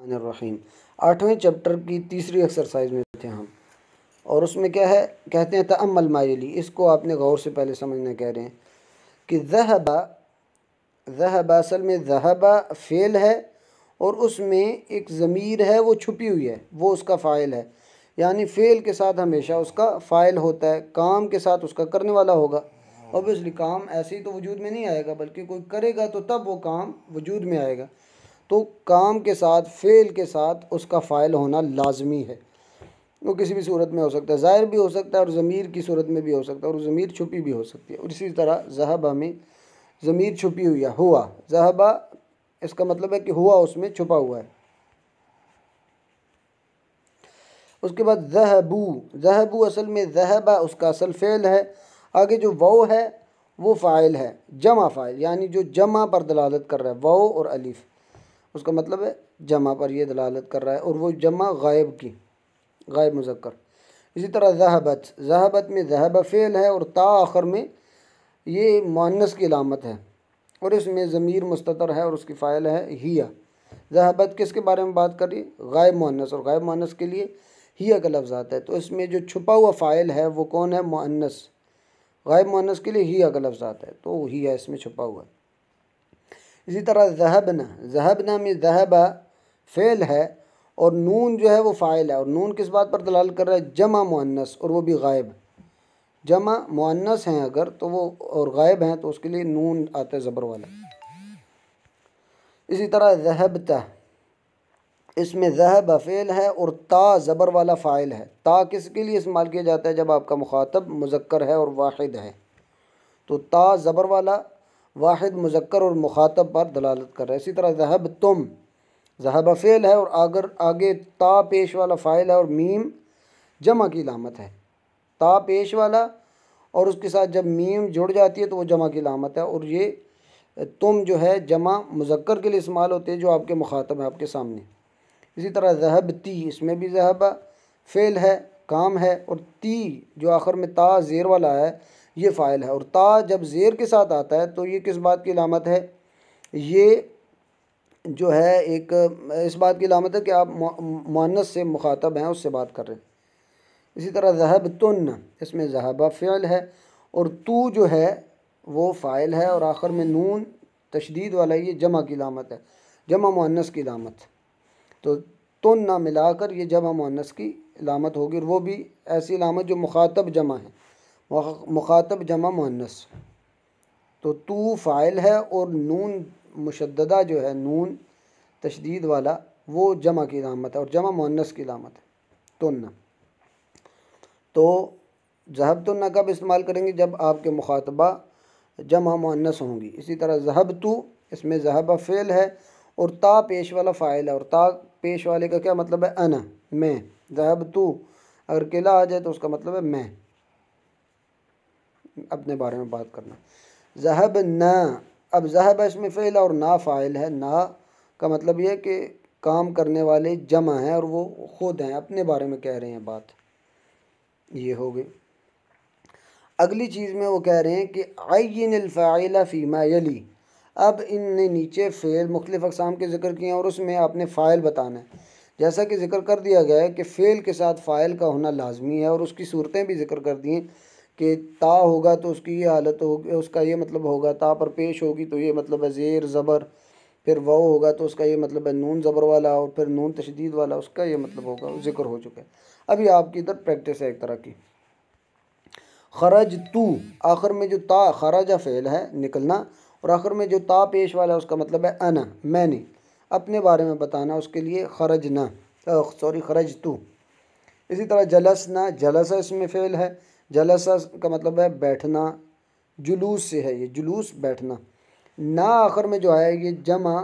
रहीम आठवें चैप्टर की तीसरी एक्सरसाइज में थे हम और उसमें क्या है कहते हैं तमल मायली इसको आपने गौर से पहले समझना कह रहे हैं कि जहबा जहबा असल में जहबा फ़ेल है और उसमें एक ज़मीर है वो छुपी हुई है वो उसका फ़ाइल है यानी फ़ेल के साथ हमेशा उसका फ़ाइल होता है काम के साथ उसका करने वाला होगा ऑब्वियसली हाँ। काम ऐसे ही तो वजूद में नहीं आएगा बल्कि कोई करेगा तो तब वो काम वजूद में आएगा तो काम के साथ फ़ेल के साथ उसका फ़ाइल होना लाजमी है वो किसी भी सूरत में हो सकता है ज़ाहिर भी हो सकता है और ज़मीर की सूरत में भी हो सकता है और ज़मीर छुपी भी हो सकती है और इसी तरह जहबा में ज़मीर छुपी हुई है हुआ जहबा इसका मतलब है कि हुआ उसमें छुपा हुआ है उसके बाद जहबू जहबू असल में जहबा उसका असल फ़ेल है आगे जो वो है वो फ़ाइल है जमा फ़ाइल यानी जो जमा पर दलालत कर रहा है वो और अलीफ़ उसका मतलब है जमा पर यह दलालत कर रहा है और वो जमा गायब की गायब मुजक्कर इसी तरह जहबत जहबत में जहब फ़ेल है और ता आखिर में ये मुनस की अलामत है और इसमें ज़मीर मुस्तर है और उसकी फ़ाइल है हिया जहबत किसके बारे में बात करी गायब मुनस और गायब मुनस के लिए हिया का लफ्ज़ आता है तो इसमें जो छुपा हुआ फ़ाइल है वो कौन है मुनस गायब मुनस के लिए हिया का लफ्ज़ आता है तो हिया इसमें छुपा हुआ है इसी तरह जहबना जहबना में जहबा फ़ेल है और नून जो है वो फ़ाइल है और नून किस बात पर दलाल कर रहा है जमा मुअन्नस और वो भी गायब जमा मुअन्नस हैं अगर तो वो और गायब हैं तो उसके लिए नून आता है ज़बर वाला इसी तरह जहबता इसमें जहब फ़ेल है और ता ज़बर वाला फ़ाइल है ता किसके लिए इस्तेमाल किया जाता है जब आपका मुखातब मुजक्र है और वाहिद है तो ता ज़बर वाला वाहिद मुजक्र और मुखातब पर दलालत कर रहा है इसी तरह जहब तुम जहब फ़ेल है और अगर आगे ता पेश वाला फ़ाइल है और मीम जमा की लामत है ता पेश वाला और उसके साथ जब मीम जुड़ जाती है तो वो जमा की लामत है और ये तुम जो है जमा मुजक्र के लिए इस्तेमाल होते हैं जो आपके मुखातब है आपके सामने इसी तरह जहब ती इसमें भी जहब फ़ेल है काम है और ती जो आखिर में ता जेर वाला है ये फ़ाइल है और ता जब ज़ेर के साथ आता है तो ये किस बात की लामत है ये जो है एक इस बात की लामत है कि आप मानस से मुखातब हैं उससे बात कर रहे हैं इसी तरह जहब तुन इसमें जहबा फ़िल है और तू जो है वो फ़ाइल है और आखिर में नून तशदीद वाला ये जमा की लामत है जमा मुनस की लामत तो तुन ना मिलाकर ये जमा मुनस की लामत होगी और वो भी ऐसी लामत जो मुखातब जमा है मुखातब जमा मुनस तो तू फ़ाइल है और नून मुशदा जो है नून तशदीद वाला वो जमा की लामत है और जमा मुनस की लामत है तुन्ना तो जहब तुन्ना कब इस्तेमाल करेंगे जब आपके मुखातबा जमा मुन्नस होंगी इसी तरह जहब तो इसमें जहब फ़ेल है और ता पेश वाला फ़ाइल है और ता पेश वाले का क्या मतलब है अना मैं जहब तो अगर किला आ जाए तो उसका मतलब है मैं अपने बारे में बात करना जहब ना अब जहब इसमें फ़ैल और ना फ़ाइल है ना का मतलब यह कि काम करने वाले जमा हैं और वो खुद हैं अपने बारे में कह रहे हैं बात ये हो गई अगली चीज़ में वो कह रहे हैं कि आयन फ़ाइला फ़ीमा यली अब इनने नीचे फ़ेल मुख्तफ अकसाम के ज़िक्र किए हैं और उसमें आपने फ़ाइल बताना है जैसा कि ज़िक्र कर दिया गया है कि फ़ेल के साथ फ़ाइल का होना लाजमी है और उसकी सूरतें भी ज़िक्र कर दी हैं कि ता होगा तो उसकी ये हालत होगी उसका ये मतलब होगा ता पर पेश होगी तो ये मतलब है ज़ेर ज़बर फिर वह होगा तो उसका ये मतलब है नून ज़बर वाला और फिर नून तशदीद वाला उसका ये मतलब होगा जिक्र हो चुका है अभी आपकी इधर प्रैक्टिस है एक तरह की खरज तू आखिर में जो ता खराजा फ़ेल है निकलना और आखिर में जो ता पेश वाला उसका मतलब है अना मैंने अपने बारे में बताना उसके लिए खरज ना सॉरी खरज तू इसी तरह जलस ना जलसा इसमें फ़ेल है जलसा का मतलब है बैठना जुलूस से है ये जुलूस बैठना ना आखिर में जो ये जमा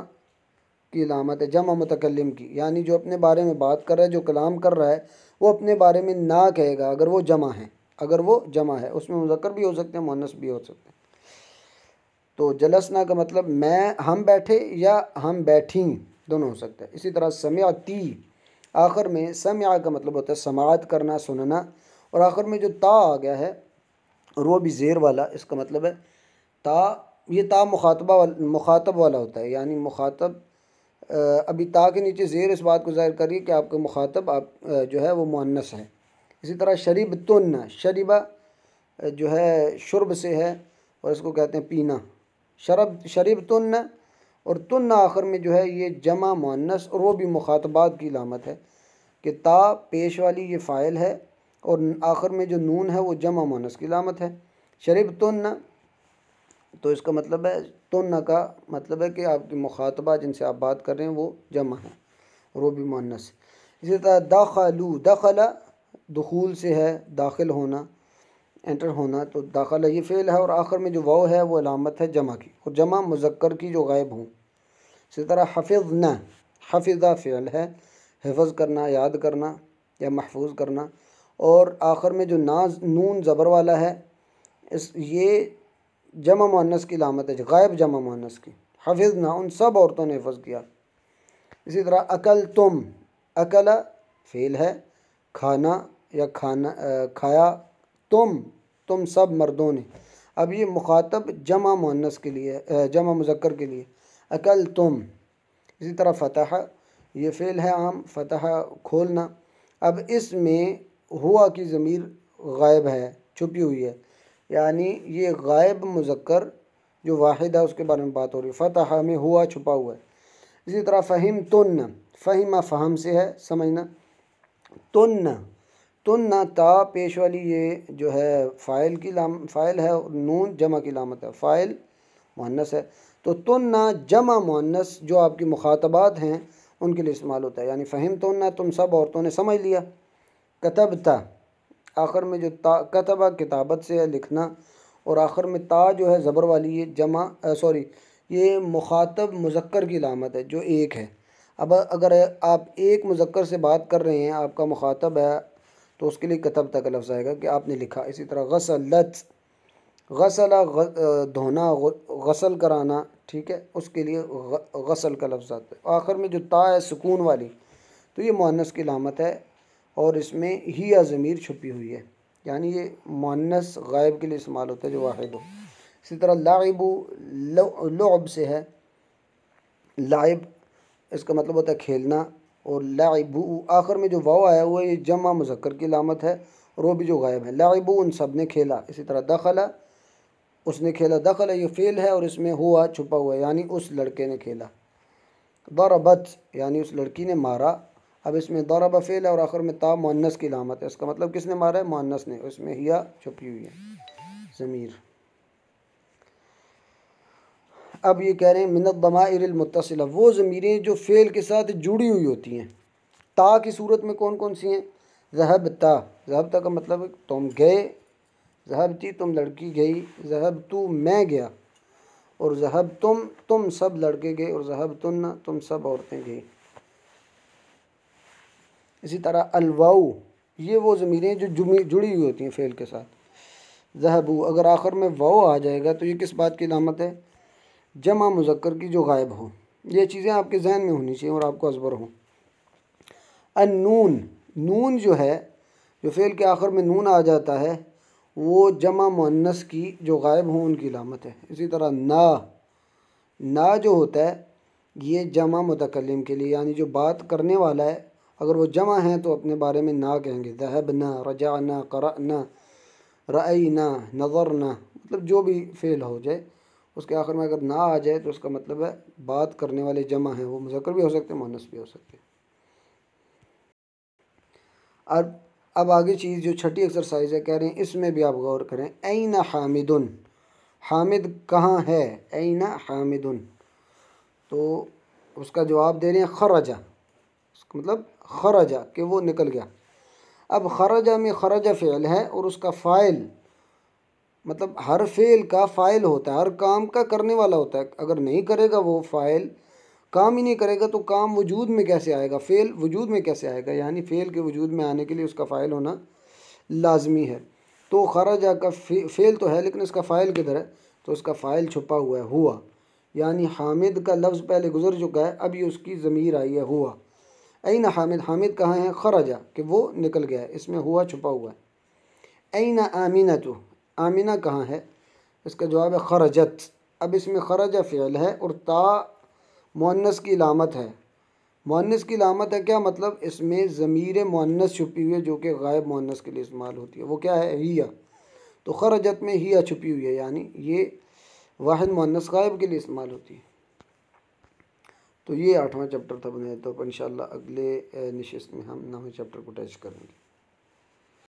की लामत है जमा मतकलम की यानी जो अपने बारे में बात कर रहा है जो कलाम कर रहा है वो अपने बारे में ना कहेगा अगर वो जमा है अगर वो जमा है उसमें मुजक्र भी हो सकते हैं मुनस भी हो सकते हैं तो जलसना का मतलब मैं हम बैठे या हम बैठी दोनों हो सकते हैं इसी तरह समयाती आखिर में समया का मतलब होता है समात करना सुनना और आखिर में जो ता आ गया है और वो भी ज़ेर वाला इसका मतलब है ता ये ता मुखातबा वाला मुखातब वाला होता है यानी मुखातब अभी ता के नीचे ज़ेर इस बात को ज़ाहिर करिए कि आपका मुखातब आप जो है वो मुनस है इसी तरह शरीब तुन शरीबा जो है शुरब से है और इसको कहते हैं पीना शरब शरीब तुन और तुन आखिर में जो है ये जमा मुनस और वो भी मुखातबात की लामत है कि ता पेश वाली ये फ़ाइल है और आखिर में जो नून है वो जमा मोनस की लामत है शरीब तुन तो इसका मतलब है तुन का मतलब है कि आपकी मुखातबा जिनसे आप बात कर रहे हैं वो जमा है और वो भी मोनस इसी तरह दाखलू दखला दखूल से है दाखिल होना एंटर होना तो दाखला ये फ़ेल है और आखिर में जो वाव है वो अलामत है जमा की और जमा मुजक्कर की जो गायब हूँ इसी तरह हफिज न हफिज़ा फ़ेल है हिफज करना याद करना या महफूज करना और आखिर में जो नाज नून ज़बर वाला है इस ये जमा मुनस की लामत है गायब जमा मुनस की हफिज़ ना उन सब औरतों ने हफज किया इसी तरह अकल तुम अकल फेल है खाना या खाना आ, खाया तुम तुम सब मर्दों ने अब ये मुखातब जमा मुनस के लिए जमा मुजक्र के लिए अकल तुम इसी तरह फतह ये फ़ेल है आम फतह खोलना अब इसमें हुआ की ज़मीर गायब है छुपी हुई है यानी ये गायब मुजक्र जो वाहिद है उसके बारे में बात हो रही है फ़तह में हुआ छुपा हुआ है इसी तरह फ़हम तुन्न फ़हिम फ़हम से है समझना तुन्न तुन्न ता पेश वाली ये जो है फ़ाइल की लाम फ़ाइल है और नून जमा की लामत है फ़ाइल मुहन्नस है तो तुन्ना जमा मुहन्नस जो आपकी मुखातबात हैं उनके लिए इस्तेमाल होता है यानी फ़हम तुन्ना तुम सब औरतों ने समझ लिया कतब था आखिर में जो ता कतबा किताबत से है लिखना और आखिर में ता जो है ज़बर वाली ये जमा सॉरी ये मुखातब मुजक्कर की लामत है जो एक है अब अगर आप एक मुजक्कर से बात कर रहे हैं आपका मुखातब है तो उसके लिए कतब तक लफ्ज़ आएगा कि आपने लिखा इसी तरह गसलत गसला धोना गसल कराना ठीक है उसके लिए गसल का लफ्ज़ आता है आखिर में जो ता है सुकून वाली तो ये मुनस की लामत है और इसमें ही या ज़मीर छुपी हुई है यानी ये मानस गायब के लिए इस्तेमाल होता है जो वाहिद हो इसी तरह लाइबू लुब से है लाइब इसका मतलब होता है खेलना और लाइबू आखिर में जो वाव आया हुआ है ये जमा मुजक्र की लामत है और वो भी जो गायब है लाइबू उन सब ने खेला इसी तरह दखला उसने खेला दखला ये फेल है और इसमें हुआ छुपा हुआ यानी उस लड़के ने खेला दरबत यानी उस लड़की ने मारा अब इसमें दौरा बफ़ेल और आखिर में ता मोनस की लामत है इसका मतलब किसने मारा है मोनस ने उसमें हिया छुपी हुई है ज़मीर अब ये कह रहे हैं मिनत दमाइरमतसिला वो ज़मीरें जो फ़ेल के साथ जुड़ी हुई होती हैं ता की सूरत में कौन कौन सी हैं जहब ता जहब ता का मतलब तुम गए जहब थी तुम लड़की गई जहब तू मैं गया और जहब तुम तुम सब लड़के गए और जहब तुम तुम सब औरतें गई इसी तरह अलवाऊ ये वो ज़मीरें जो जुमी जुड़ी हुई होती हैं फ़ेल के साथ जहबू अगर आखिर में वाओ आ जाएगा तो ये किस बात की लामत है जमा मुजक्र की जो गायब हो ये चीज़ें आपके जहन में होनी चाहिए और आपको असबर हो अनून नून जो है जो फ़ेल के आखिर में नून आ जाता है वो जमा मुन्नस की जो गायब हों उनकी लामत है इसी तरह ना ना जो होता है ये जमा मतकलम के लिए यानी जो बात करने वाला है अगर वो जमा हैं तो अपने बारे में ना कहेंगे ना ना रजा ना रई ना नजर ना मतलब जो भी फ़ेल हो जाए उसके आखिर में अगर ना आ जाए तो उसका मतलब है बात करने वाले जमा हैं वो मुजक्र भी हो सकते हैं मानस भी हो सकते हैं अब अब आगे चीज़ जो छठी एक्सरसाइज है कह रहे हैं इसमें भी आप गौर करें ऐना हामिदन हामिद कहाँ है ऐना हामिदन तो उसका जवाब दे रहे हैं खराजा मतलब खराजा कि वो निकल गया अब खराजा में खराजा फ़ेल है और उसका फ़ाइल मतलब हर फ़ेल का फ़ाइल होता है हर काम का करने वाला होता है अगर नहीं करेगा वो फ़ाइल काम ही नहीं करेगा तो काम वजूद में कैसे आएगा फ़ेल वजूद में कैसे आएगा यानी फ़ेल के वजूद में आने के लिए उसका फ़ाइल होना लाजमी है तो खराजा का फे, फ़ेल तो है लेकिन उसका फ़ाइल किधर है तो उसका फ़ाइल छुपा हुआ है हुआ यानी हामिद का लफ्ज़ पहले गुजर चुका है अभी उसकी ज़मीर आई है हुआ ऐन हामिद हामिद कहाँ है खराजा कि वो निकल गया है इसमें हुआ छुपा हुआ है ऐन आमीना तो आमीना कहाँ है इसका जवाब है खरजत अब इसमें खराजा फैल है और ता मुनस की लामत है मुनस की लामत है क्या मतलब इसमें ज़मीर मुनस छुपी हुई है जो कि गायब मुनस के लिए इस्तेमाल होती है वो क्या है हिया तो खरजत में हिया छुपी हुई है यानी ये वाहिद मुनस गायब के लिए इस्तेमाल होती है तो ये आठवां चैप्टर था बुनियादी तो पर इन अगले निशस्त में हम नौवें चैप्टर को टच करेंगे